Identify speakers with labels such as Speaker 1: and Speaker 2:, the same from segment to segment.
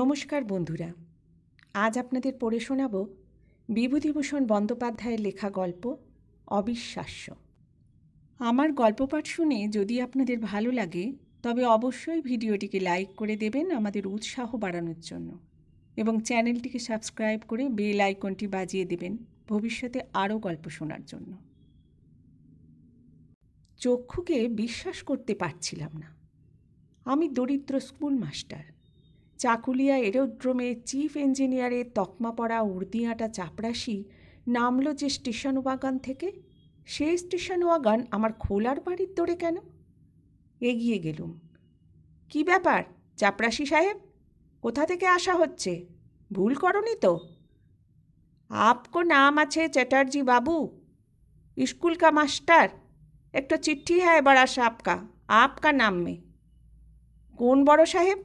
Speaker 1: নমস্কার বন্ধুরা আজ আপনাদের পড়ে শোনাব বিভূতিভূষণ বন্দ্যোপাধ্যায়ের লেখা গল্প অবিশ্বাস্য আমার গল্প পাঠ শুনে যদি আপনাদের ভালো লাগে তবে অবশ্যই ভিডিওটিকে লাইক করে দেবেন আমাদের উৎসাহ বাড়ানোর জন্য এবং চ্যানেলটিকে সাবস্ক্রাইব করে বেল আইকনটি বাজিয়ে দেবেন ভবিষ্যতে আরও গল্প শোনার জন্য চক্ষুকে বিশ্বাস করতে পারছিলাম না আমি দরিদ্র স্কুল মাস্টার চাকুলিয়া এরোড্রোমে চিফ ইঞ্জিনিয়ারের তকমা পড়া উর্দিয়াটা চাপরাশি নামলো যে স্টেশন ওয়াগান থেকে সেই স্টেশন ওয়াগান আমার খোলার বাড়ির দরে কেন এগিয়ে গেলুম কি ব্যাপার চাপরাশি সাহেব কোথা থেকে আসা হচ্ছে ভুল করনি তো আপকো নাম আছে চ্যাটার্জি বাবু স্কুল কা মাস্টার একটা চিঠি হ্যাঁ এবার আসা আপকা আপকা নাম মে কোন বড় সাহেব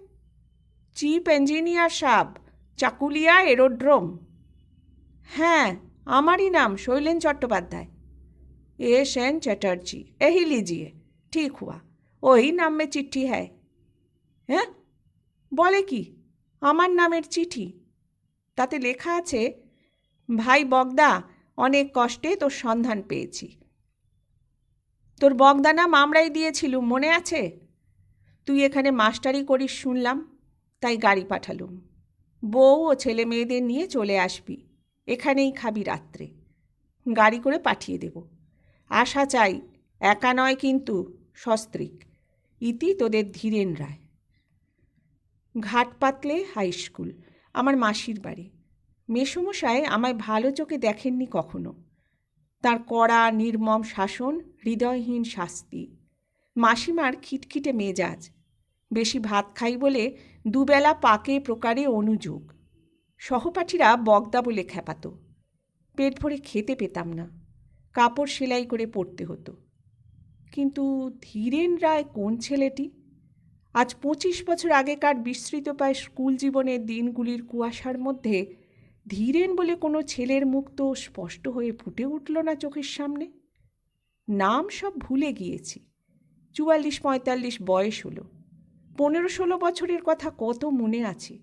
Speaker 1: চিফ ইঞ্জিনিয়ার সাব চাকুলিয়া এরোড্রোম হ্যাঁ আমারই নাম শৈলেন চট্টোপাধ্যায় এস এন চ্যাটার্জি এহি লিজিয়ে ঠিক হুয়া ওই नाम চিঠি হ্যায় হ্যাঁ বলে কি আমার নামের চিঠি তাতে লেখা আছে ভাই বগদা অনেক কষ্টে তোর সন্ধান পেয়েছি তোর বগদা নাম আমরাই দিয়েছিলুম মনে আছে তুই এখানে মাস্টারি করিস শুনলাম তাই গাড়ি পাঠালুম বউ ও ছেলে মেয়েদের নিয়ে চলে আসবি এখানেই খাবি রাত্রে গাড়ি করে পাঠিয়ে দেব আশা চাই একা নয় কিন্তু সস্ত্রিক ইতি তোদের ধীরেন রায় ঘাট পাতলে হাই স্কুল আমার মাসির বাড়ি মেসমশায় আমায় ভালো চোখে দেখেননি কখনো তার কড়া নির্মম শাসন হৃদয়হীন শাস্তি মাসিমার খিটখিটে মেজাজ বেশি ভাত খাই বলে দুবেলা পাকে প্রকারে অনুযোগ সহপাঠীরা বগদা বলে খেপাত পেট ভরে খেতে পেতাম না কাপড় সেলাই করে পড়তে হতো কিন্তু ধীরেন রায় কোন ছেলেটি আজ পঁচিশ বছর আগেকার বিস্তৃত পায় স্কুল জীবনের দিনগুলির কুয়াশার মধ্যে ধীরেন বলে কোনো ছেলের মুখ তো স্পষ্ট হয়ে ফুটে উঠল না চোখের সামনে নাম সব ভুলে গিয়েছি চুয়াল্লিশ পঁয়তাল্লিশ বয়স হলো পনেরো ষোলো বছরের কথা কত মনে আছে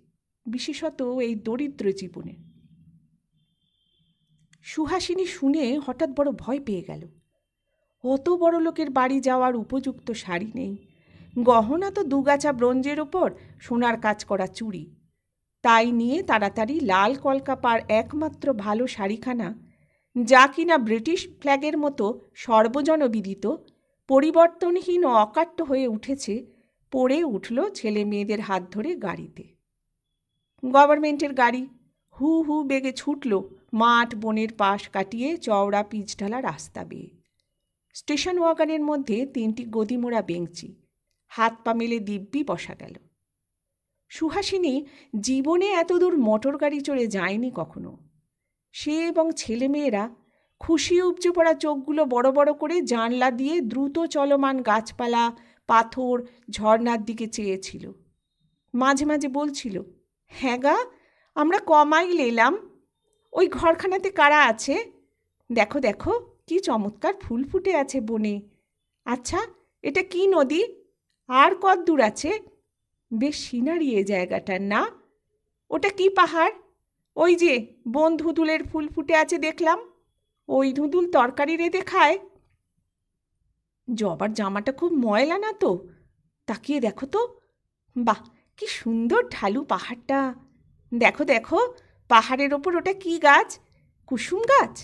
Speaker 1: বিশেষত এই দরিদ্র জীবনে সুহাসিনী শুনে হঠাৎ বড় ভয় পেয়ে গেল অত বড় লোকের বাড়ি যাওয়ার উপযুক্ত শাড়ি নেই গহনা তো দুগাছা ব্রঞ্জের ওপর সোনার কাজ করা চুড়ি তাই নিয়ে তাড়াতাড়ি লাল কলকাপার একমাত্র ভালো শাড়িখানা যা কিনা ব্রিটিশ ফ্ল্যাগের মতো সর্বজনবিদিত পরিবর্তনহীন ও অকাট্য হয়ে উঠেছে পড়ে উঠল ছেলে মেয়েদের হাত ধরে গাড়িতে গভর্নমেন্টের গাড়ি হু হু বেগে ছুটল মাঠ বনের পাশ কাটিয়ে চওড়া পিচঢালা রাস্তা বেয়ে স্টেশন ওয়াগানের মধ্যে তিনটি গদিমোড়া বেঞ্চি হাত পা মেলে দিব্যি বসা গেল সুহাসিনী জীবনে এতদূর মোটর গাড়ি চড়ে যায়নি কখনো সে এবং ছেলেমেয়েরা খুশি উপচে পড়া চোখগুলো বড় বড় করে জানলা দিয়ে দ্রুত চলমান গাছপালা পাথর ঝর্নার দিকে চেয়েছিল মাঝে মাঝে বলছিল হ্যাঁ গা আমরা কমাইল এলাম ওই ঘরখানাতে কারা আছে দেখো দেখো কি চমৎকার ফুল ফুটে আছে বনে আচ্ছা এটা কি নদী আর কত দূর আছে বেশ সিনারি এ জায়গাটার না ওটা কি পাহাড় ওই যে বন ধুঁদুলের ফুল ফুটে আছে দেখলাম ওই ধুঁদুল তরকারি রেঁধে খায় জবার জামাটা খুব ময়লা না তো তাকিয়ে দেখো তো বাহ কি সুন্দর ঢালু পাহাড়টা দেখো দেখো পাহাড়ের ওপর ওটা কি গাছ কুসুম গাছ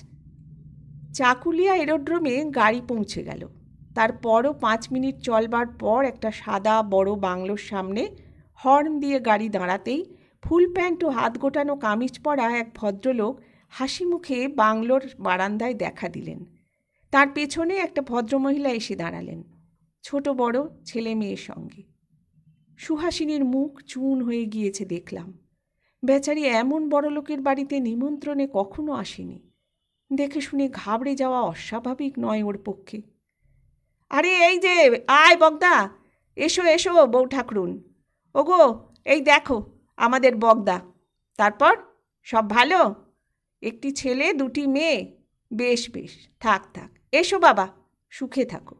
Speaker 1: চাকুলিয়া এরোড্রোমে গাড়ি পৌঁছে গেল তারপরও পাঁচ মিনিট চলবার পর একটা সাদা বড় বাংলোর সামনে হর্ন দিয়ে গাড়ি দাঁড়াতেই ফুল প্যান্ট ও হাত গোটানো কামিজ পরা এক ভদ্রলোক হাসি মুখে বাংলোর বারান্দায় দেখা দিলেন তার পেছনে একটা ভদ্রমহিলা এসে দাঁড়ালেন ছোট বড় ছেলে মেয়ের সঙ্গে সুহাসিনীর মুখ চুন হয়ে গিয়েছে দেখলাম বেচারি এমন বড় লোকের বাড়িতে নিমন্ত্রণে কখনো আসেনি দেখে শুনে ঘাবড়ে যাওয়া অস্বাভাবিক নয় ওর পক্ষে আরে এই যে আয় বগদা এসো এসো বউ ঠাকরুন ওগো এই দেখো আমাদের বগদা তারপর সব ভালো একটি ছেলে দুটি মেয়ে বেশ বেশ থাক থাক এসো বাবা সুখে থাকো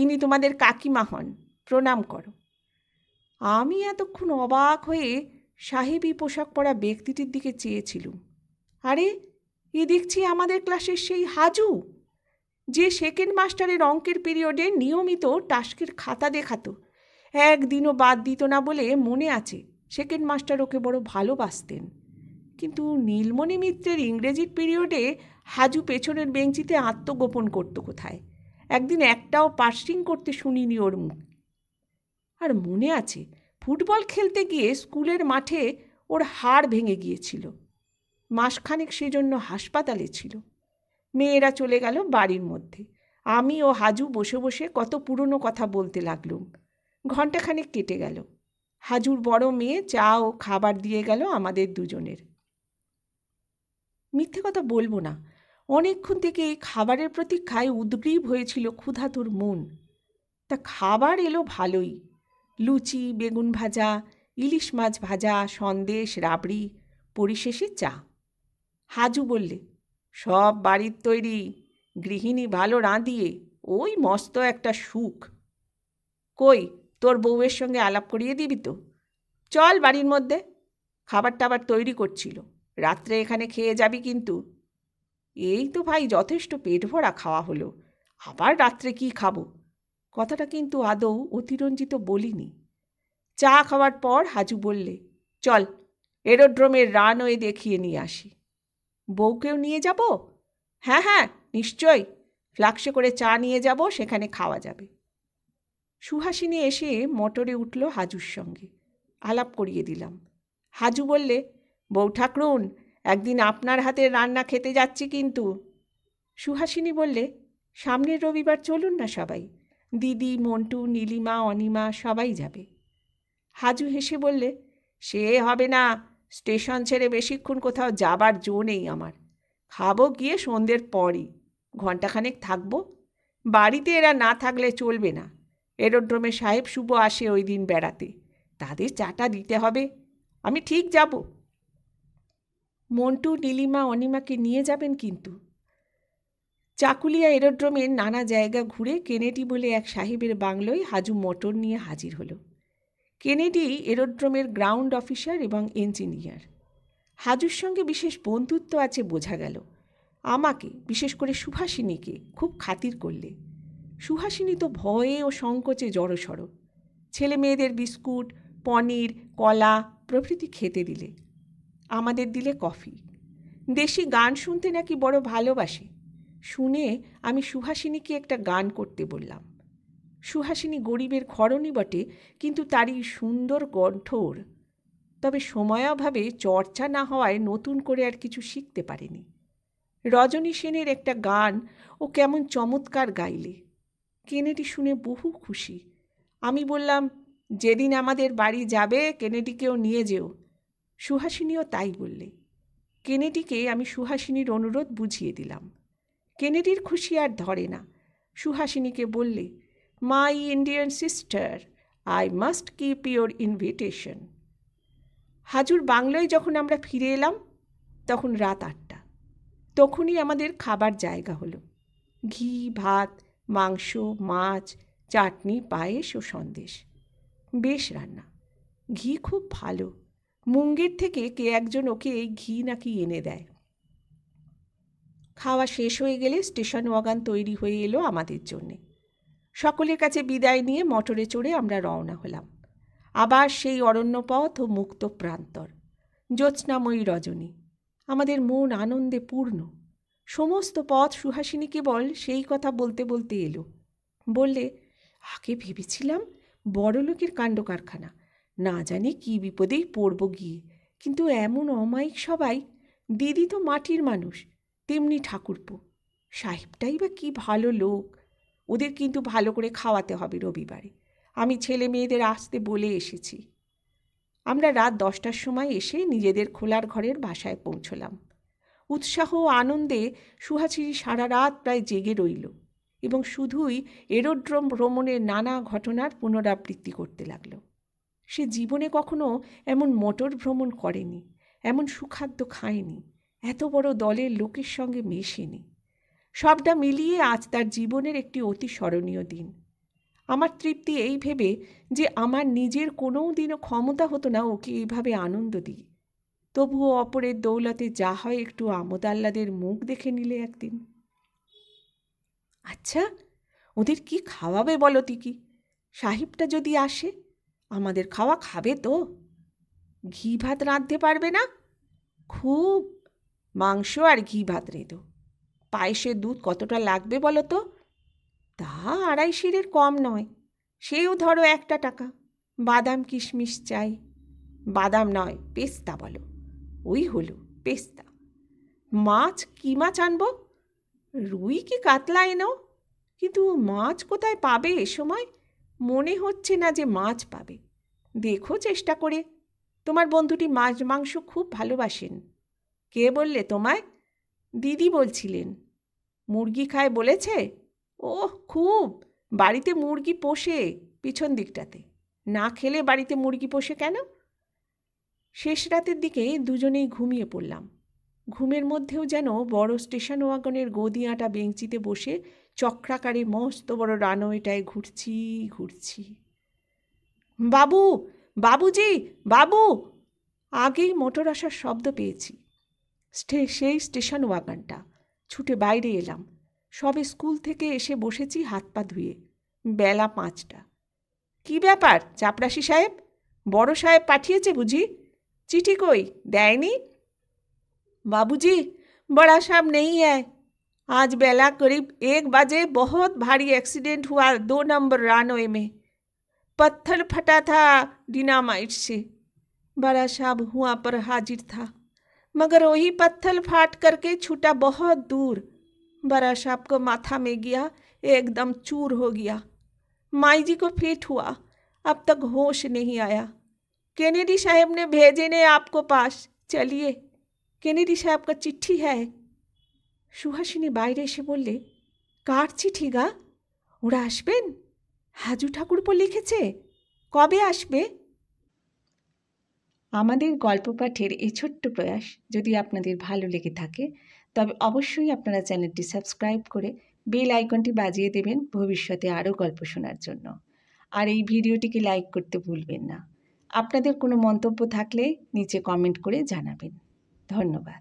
Speaker 1: ইনি তোমাদের কাকিমা হন প্রণাম করো আমি এতক্ষণ অবাক হয়ে সাহেবি পোশাক পরা ব্যক্তিটির দিকে চেয়েছিলুম আরে এ দেখছি আমাদের ক্লাসের সেই হাজু যে সেকেন্ড মাস্টারের অঙ্কের পিরিয়ডে নিয়মিত টাস্কের খাতা দেখাতো একদিনও বাদ দিত না বলে মনে আছে সেকেন্ড মাস্টার ওকে বড় ভালোবাসতেন কিন্তু নীলমণি মিত্রের ইংরেজির পিরিয়ডে হাজু পেছনের বেঞ্চিতে আত্মগোপন করত কোথায় একদিন একটাও পার্সিং করতে শুনিনি ওর মুখ আর মনে আছে ফুটবল খেলতে গিয়ে স্কুলের মাঠে ওর হাড় ভেঙে গিয়েছিল মাসখানেক সেজন্য হাসপাতালে ছিল মেয়েরা চলে গেল বাড়ির মধ্যে আমি ও হাজু বসে বসে কত পুরনো কথা বলতে লাগলুম ঘণ্টাখানেক কেটে গেল হাজুর বড় মেয়ে চা ও খাবার দিয়ে গেল আমাদের দুজনের মিথ্যে কথা বলবো না অনেকক্ষণ থেকে খাবারের প্রতীক্ষায় উদ্গ্রীব হয়েছিল ক্ষুধাতুর মন তা খাবার এলো ভালোই লুচি বেগুন ভাজা ইলিশ মাছ ভাজা সন্দেশ রাবড়ি পরিশেষে চা হাজু বললে সব বাড়ির তৈরি গৃহিণী ভালো রাঁধিয়ে ওই মস্ত একটা সুখ কই তোর বউয়ের সঙ্গে আলাপ করিয়ে দিবি তো চল বাড়ির মধ্যে খাবার টাবার তৈরি করছিল রাত্রে এখানে খেয়ে যাবি কিন্তু এই তো ভাই যথেষ্ট পেট ভরা খাওয়া হলো আবার রাত্রে কি খাবো কথাটা কিন্তু আদৌ অতিরঞ্জিত বলিনি চা খাওয়ার পর হাজু বললে চল এরোড্রোমের রানওয়ে দেখিয়ে নিয়ে আসি বউকেও নিয়ে যাব হ্যাঁ হ্যাঁ নিশ্চয় ফ্লাক্সে করে চা নিয়ে যাব সেখানে খাওয়া যাবে সুহাসিনী এসে মোটরে উঠল হাজুর সঙ্গে আলাপ করিয়ে দিলাম হাজু বললে বউ ঠাকরুন একদিন আপনার হাতের রান্না খেতে যাচ্ছি কিন্তু সুহাসিনী বললে সামনের রবিবার চলুন না সবাই দিদি মন্টু নীলিমা অনিমা সবাই যাবে হাজু হেসে বললে সে হবে না স্টেশন ছেড়ে বেশিক্ষণ কোথাও যাবার জো নেই আমার খাবো গিয়ে সন্ধ্যের পরই ঘণ্টাখানেক থাকবো বাড়িতে এরা না থাকলে চলবে না এরোড্রোমে সাহেব শুভ আসে ওই দিন বেড়াতে তাদের চাটা দিতে হবে আমি ঠিক যাবো মন্টু নীলিমা অনিমাকে নিয়ে যাবেন কিন্তু চাকুলিয়া এরোড্রোমের নানা জায়গা ঘুরে কেনেডি বলে এক সাহেবের বাংলোয় হাজু মোটর নিয়ে হাজির হলো কেনেডি এরোড্রোমের গ্রাউন্ড অফিসার এবং ইঞ্জিনিয়ার হাজুর সঙ্গে বিশেষ বন্ধুত্ব আছে বোঝা গেল আমাকে বিশেষ করে সুভাষিনীকে খুব খাতির করলে সুহাসিনী তো ভয়ে ও সংকোচে জড়সড় ছেলে মেয়েদের বিস্কুট পনির কলা প্রভৃতি খেতে দিলে আমাদের দিলে কফি দেশি গান শুনতে নাকি বড় ভালোবাসে শুনে আমি সুহাসিনীকে একটা গান করতে বললাম সুহাসিনী গরিবের খরণই বটে কিন্তু তারই সুন্দর কণ্ঠর তবে সময়াভাবে চর্চা না হওয়ায় নতুন করে আর কিছু শিখতে পারেনি রজনী সেনের একটা গান ও কেমন চমৎকার গাইলে কেনেটি শুনে বহু খুশি আমি বললাম যেদিন আমাদের বাড়ি যাবে কেনেটিকেও নিয়ে যেও সুহাসিনীও তাই বললে কেনেডিকে আমি সুহাসিনীর অনুরোধ বুঝিয়ে দিলাম কেনেডির খুশি আর ধরে না সুহাসিনীকে বললে my Indian sister I must keep your invitation হাজুর বাংলায় যখন আমরা ফিরে এলাম তখন রাত আটটা তখনই আমাদের খাবার জায়গা হলো ঘি ভাত মাংস মাছ চাটনি পায়েস ও সন্দেশ বেশ রান্না ঘি খুব ভালো মুঙ্গের থেকে কে একজন ওকে ঘি নাকি এনে দেয় খাওয়া শেষ হয়ে গেলে স্টেশন ওয়াগান তৈরি হয়ে এলো আমাদের জন্যে সকলের কাছে বিদায় নিয়ে মটরে চড়ে আমরা রওনা হলাম আবার সেই অরণ্য পথ ও মুক্ত প্রান্তর জ্যোৎস্নাময়ী রজনী আমাদের মন আনন্দে পূর্ণ সমস্ত পথ সুহাসিনী কেবল সেই কথা বলতে বলতে এলো বললে আগে ভেবেছিলাম বড়লোকের কাণ্ড কারখানা না জানি কী বিপদেই পড়ব গিয়ে কিন্তু এমন অমায়িক সবাই দিদি তো মাটির মানুষ তেমনি ঠাকুরপো সাহেবটাই বা কী ভালো লোক ওদের কিন্তু ভালো করে খাওয়াতে হবে রবিবারে আমি ছেলে মেয়েদের আসতে বলে এসেছি আমরা রাত দশটার সময় এসে নিজেদের খোলার ঘরের বাসায় পৌঁছলাম উৎসাহ ও আনন্দে সুহাচিরি সারা রাত প্রায় জেগে রইল এবং শুধুই এরোড্রোম ভ্রমণের নানা ঘটনার পুনরাবৃত্তি করতে লাগলো সে জীবনে কখনো এমন মটর ভ্রমণ করেনি এমন সুখাদ্য খায়নি এত বড় দলের লোকের সঙ্গে মেশেনি সবটা মিলিয়ে আজ তার জীবনের একটি অতি স্মরণীয় দিন আমার তৃপ্তি এই ভেবে যে আমার নিজের কোনো দিনও ক্ষমতা হতো না ওকে এইভাবে আনন্দ দিই তবুও অপরের দৌলতে যা হয় একটু আমোদ আল্লাদের মুখ দেখে নিলে একদিন আচ্ছা ওদের কি খাওয়াবে বলো তিকি সাহেবটা যদি আসে আমাদের খাওয়া খাবে তো ঘি ভাত রাঁধতে পারবে না খুব মাংস আর ঘি ভাত রেঁধো পায়েসের দুধ কতটা লাগবে বলো তো তা আড়াই শিরের কম নয় সেও ধরো একটা টাকা বাদাম কিশমিশ চাই বাদাম নয় পেস্তা বলো ওই হলো পেস্তা মাছ কী মাছ আনবো রুই কি কাতলা এনো কিন্তু মাছ কোথায় পাবে এ সময় মনে হচ্ছে না যে মাছ পাবে দেখো চেষ্টা করে তোমার বন্ধুটি মাছ মাংস খুব ভালোবাসেন কে বললে তোমায় দিদি বলছিলেন মুরগি খায় বলেছে ও খুব বাড়িতে মুরগি পোষে পিছন দিকটাতে না খেলে বাড়িতে মুরগি পোষে কেন শেষ রাতের দিকে দুজনেই ঘুমিয়ে পড়লাম ঘুমের মধ্যেও যেন বড় স্টেশন ওয়াগনের গদি আঁটা বেঞ্চিতে বসে চক্রাকারে মস্ত বড় রানওয়েটায় ঘুরছি ঘুরছি বাবু বাবুজি বাবু আগেই মোটর আসার শব্দ পেয়েছি সেই স্টেশন ওয়াগানটা ছুটে বাইরে এলাম সবে স্কুল থেকে এসে বসেছি হাত পা ধুয়ে বেলা পাঁচটা কি ব্যাপার চাপরাশি সাহেব বড় সাহেব পাঠিয়েছে বুঝি চিঠি কই দেয়নি বাবুজি বড়া সাহেব নেই হ্যায় आज बेला करीब एक बजे बहुत भारी एक्सीडेंट हुआ दो नंबर रानवे में पत्थर फटा था डिनामाइट से बड़ा साहब हुआ पर हाजिर था मगर वही पत्थर फाट करके छूटा बहुत दूर बड़ा साहब को माथा में गया एकदम चूर हो गया माई जी को फिट हुआ अब तक होश नहीं आया केनेडी साहब ने भेजे ने आपको पास चलिए केनेडी साहब का चिट्ठी है সুহাসিনী বাইরে এসে বললে কার চিঠি গা ওরা আসবেন হাজু ঠাকুরপো লিখেছে কবে আসবে আমাদের গল্প পাঠের এই ছোট্ট প্রয়াস যদি আপনাদের ভালো লেগে থাকে তবে অবশ্যই আপনারা চ্যানেলটি সাবস্ক্রাইব করে বেল আইকনটি বাজিয়ে দেবেন ভবিষ্যতে আরও গল্প শোনার জন্য আর এই ভিডিওটিকে লাইক করতে ভুলবেন না আপনাদের কোনো মন্তব্য থাকলে নিচে কমেন্ট করে জানাবেন ধন্যবাদ